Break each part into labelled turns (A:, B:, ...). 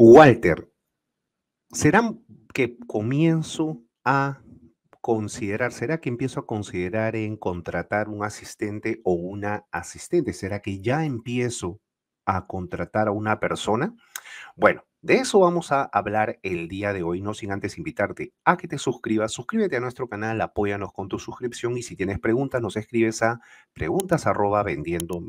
A: Walter, ¿será que comienzo a considerar, será que empiezo a considerar en contratar un asistente o una asistente? ¿Será que ya empiezo a contratar a una persona? Bueno, de eso vamos a hablar el día de hoy, no sin antes invitarte a que te suscribas. Suscríbete a nuestro canal, apóyanos con tu suscripción y si tienes preguntas nos escribes a preguntas vendiendo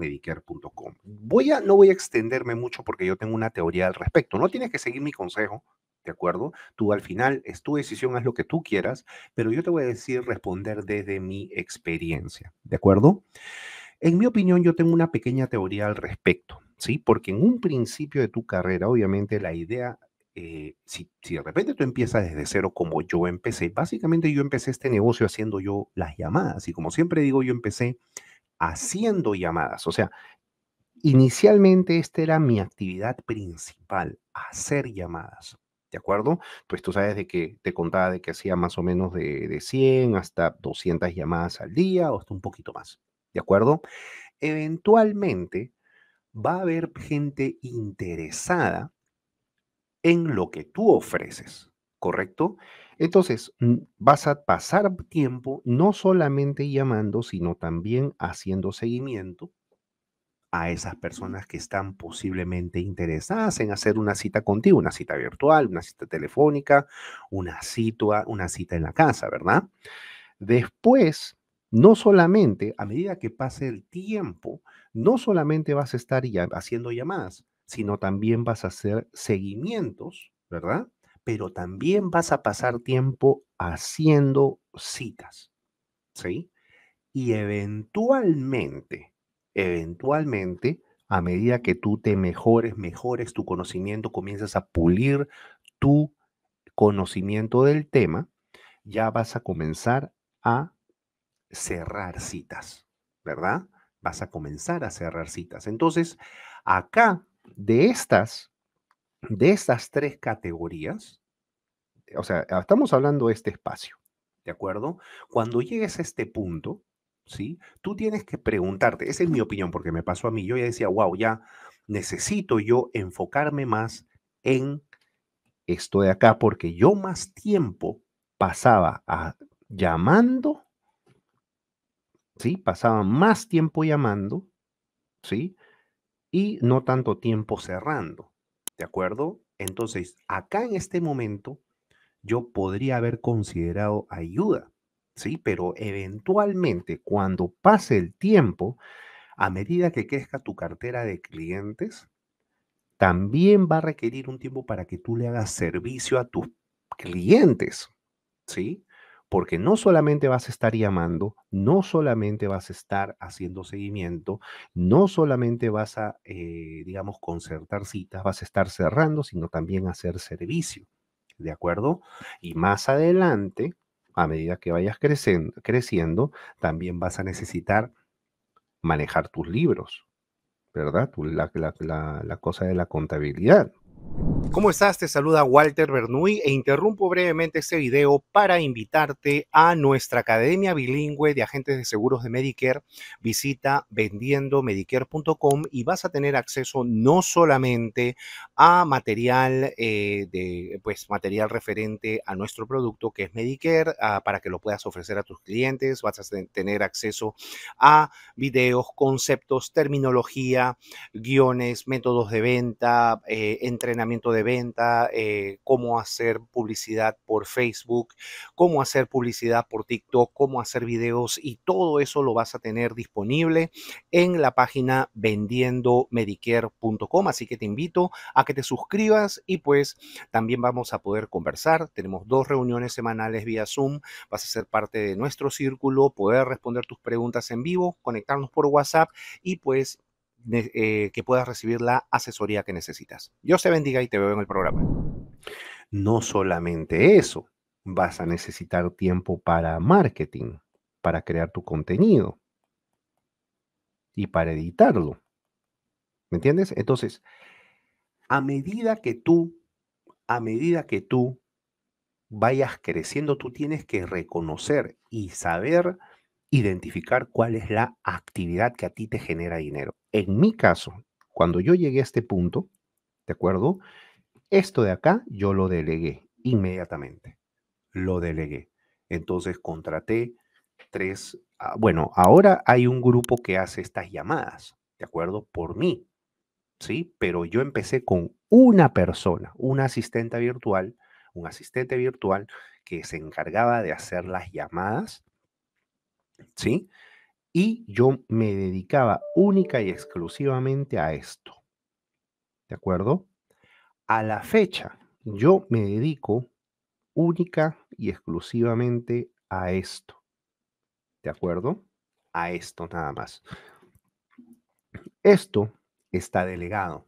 A: Voy a, no voy a extenderme mucho porque yo tengo una teoría al respecto. No tienes que seguir mi consejo, ¿de acuerdo? Tú al final es tu decisión, haz lo que tú quieras, pero yo te voy a decir responder desde mi experiencia, ¿de acuerdo? En mi opinión, yo tengo una pequeña teoría al respecto. ¿sí? Porque en un principio de tu carrera, obviamente, la idea, eh, si, si, de repente tú empiezas desde cero como yo empecé, básicamente yo empecé este negocio haciendo yo las llamadas y como siempre digo, yo empecé haciendo llamadas, o sea, inicialmente esta era mi actividad principal, hacer llamadas. ¿De acuerdo? Pues tú sabes de que te contaba de que hacía más o menos de, de 100 hasta 200 llamadas al día o hasta un poquito más. ¿De acuerdo? Eventualmente, va a haber gente interesada en lo que tú ofreces, ¿correcto? Entonces, mm, vas a pasar tiempo no solamente llamando, sino también haciendo seguimiento a esas personas que están posiblemente interesadas en hacer una cita contigo, una cita virtual, una cita telefónica, una cita, una cita en la casa, ¿verdad? Después, no solamente a medida que pase el tiempo, no solamente vas a estar ya haciendo llamadas, sino también vas a hacer seguimientos, ¿verdad? Pero también vas a pasar tiempo haciendo citas, ¿sí? Y eventualmente, eventualmente, a medida que tú te mejores, mejores tu conocimiento, comienzas a pulir tu conocimiento del tema, ya vas a comenzar a cerrar citas, ¿verdad? Vas a comenzar a cerrar citas. Entonces, acá, de estas, de estas tres categorías, o sea, ah, estamos hablando de este espacio, ¿de acuerdo? Cuando llegues a este punto, ¿sí? Tú tienes que preguntarte, esa es mi opinión, porque me pasó a mí, yo ya decía, wow, ya necesito yo enfocarme más en esto de acá, porque yo más tiempo pasaba a, ah, llamando ¿sí? Pasaba más tiempo llamando, ¿sí? Y no tanto tiempo cerrando, ¿de acuerdo? Entonces, acá en este momento, yo podría haber considerado ayuda, ¿sí? Pero eventualmente, cuando pase el tiempo, a medida que crezca tu cartera de clientes, también va a requerir un tiempo para que tú le hagas servicio a tus clientes, ¿sí? porque no solamente vas a estar llamando, no solamente vas a estar haciendo seguimiento, no solamente vas a, eh, digamos, concertar citas, vas a estar cerrando, sino también hacer servicio, ¿de acuerdo? Y más adelante, a medida que vayas creciendo, creciendo también vas a necesitar manejar tus libros, ¿verdad? la cosa de la contabilidad, ¿Cómo estás? Te saluda Walter Bernuy e interrumpo brevemente este video para invitarte a nuestra Academia Bilingüe de Agentes de Seguros de Medicare. Visita vendiendomedicare.com y vas a tener acceso no solamente a material, eh, de, pues, material referente a nuestro producto que es Medicare, ah, para que lo puedas ofrecer a tus clientes, vas a tener acceso a videos, conceptos, terminología, guiones, métodos de venta, eh, entrenamiento de venta, eh, cómo hacer publicidad por Facebook, cómo hacer publicidad por TikTok, cómo hacer videos y todo eso lo vas a tener disponible en la página vendiendomedicare.com. Así que te invito a que te suscribas y pues también vamos a poder conversar. Tenemos dos reuniones semanales vía Zoom. Vas a ser parte de nuestro círculo, poder responder tus preguntas en vivo, conectarnos por WhatsApp y pues eh, que puedas recibir la asesoría que necesitas. Dios te bendiga y te veo en el programa. No solamente eso, vas a necesitar tiempo para marketing, para crear tu contenido y para editarlo. ¿Me entiendes? Entonces, a medida que tú, a medida que tú vayas creciendo, tú tienes que reconocer y saber identificar cuál es la actividad que a ti te genera dinero. En mi caso, cuando yo llegué a este punto, ¿de acuerdo? Esto de acá yo lo delegué inmediatamente. Lo delegué. Entonces contraté tres, ah, bueno, ahora hay un grupo que hace estas llamadas, ¿de acuerdo? Por mí, ¿sí? Pero yo empecé con una persona, una asistente virtual, un asistente virtual que se encargaba de hacer las llamadas ¿sí? Y yo me dedicaba única y exclusivamente a esto. ¿De acuerdo? A la fecha, yo me dedico única y exclusivamente a esto. ¿De acuerdo? A esto nada más. Esto está delegado.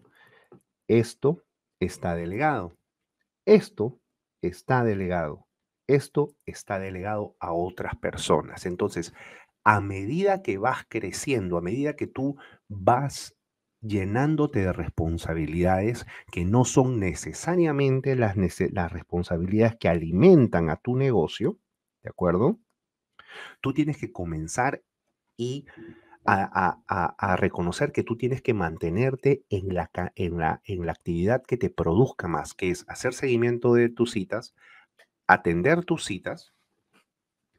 A: Esto está delegado. Esto está delegado. Esto está delegado a otras personas. Entonces, a medida que vas creciendo, a medida que tú vas llenándote de responsabilidades que no son necesariamente las, responsabilidades que alimentan a tu negocio, ¿de acuerdo? Tú tienes que comenzar y a, a, reconocer que tú tienes que mantenerte en la, en, la, en la actividad que te produzca más, que es hacer seguimiento de tus citas, atender tus citas,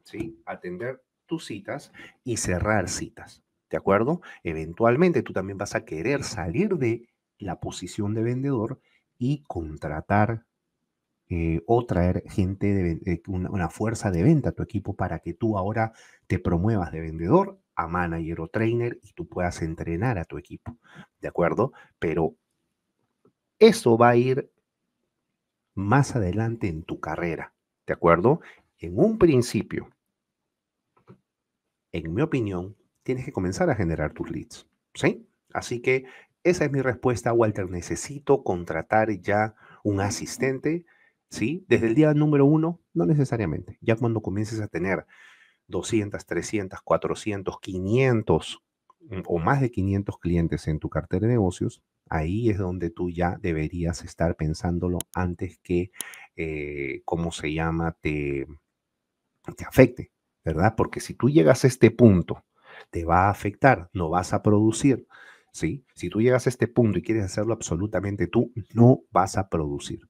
A: ¿sí? Atender tus citas y cerrar citas, ¿de acuerdo? Eventualmente tú también vas a querer salir de la posición de vendedor y contratar eh, o traer gente, de, eh, una, una, fuerza de venta a tu equipo para que tú ahora te promuevas de vendedor a manager o trainer y tú puedas entrenar a tu equipo, ¿de acuerdo? Pero eso va a ir más adelante en tu carrera, ¿De acuerdo? En un principio, en mi opinión, tienes que comenzar a generar tus leads. ¿Sí? Así que esa es mi respuesta, Walter. Necesito contratar ya un asistente. ¿Sí? Desde el día número uno, no necesariamente. Ya cuando comiences a tener 200, 300, 400, 500 o más de 500 clientes en tu cartera de negocios, ahí es donde tú ya deberías estar pensándolo antes que, eh, ¿cómo se llama?, te, te afecte, ¿verdad? Porque si tú llegas a este punto, te va a afectar, no vas a producir, ¿sí? Si tú llegas a este punto y quieres hacerlo absolutamente tú, no vas a producir.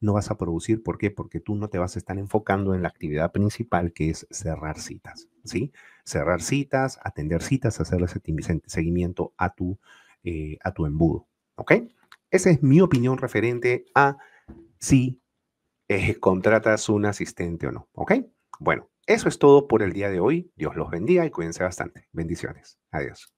A: No vas a producir, ¿por qué? Porque tú no te vas a estar enfocando en la actividad principal que es cerrar citas, ¿sí? Cerrar citas, atender citas, hacerle seguimiento a tu, eh, a tu embudo. ¿Ok? Esa es mi opinión referente a si eh, contratas un asistente o no. ¿Ok? Bueno, eso es todo por el día de hoy. Dios los bendiga y cuídense bastante. Bendiciones. Adiós.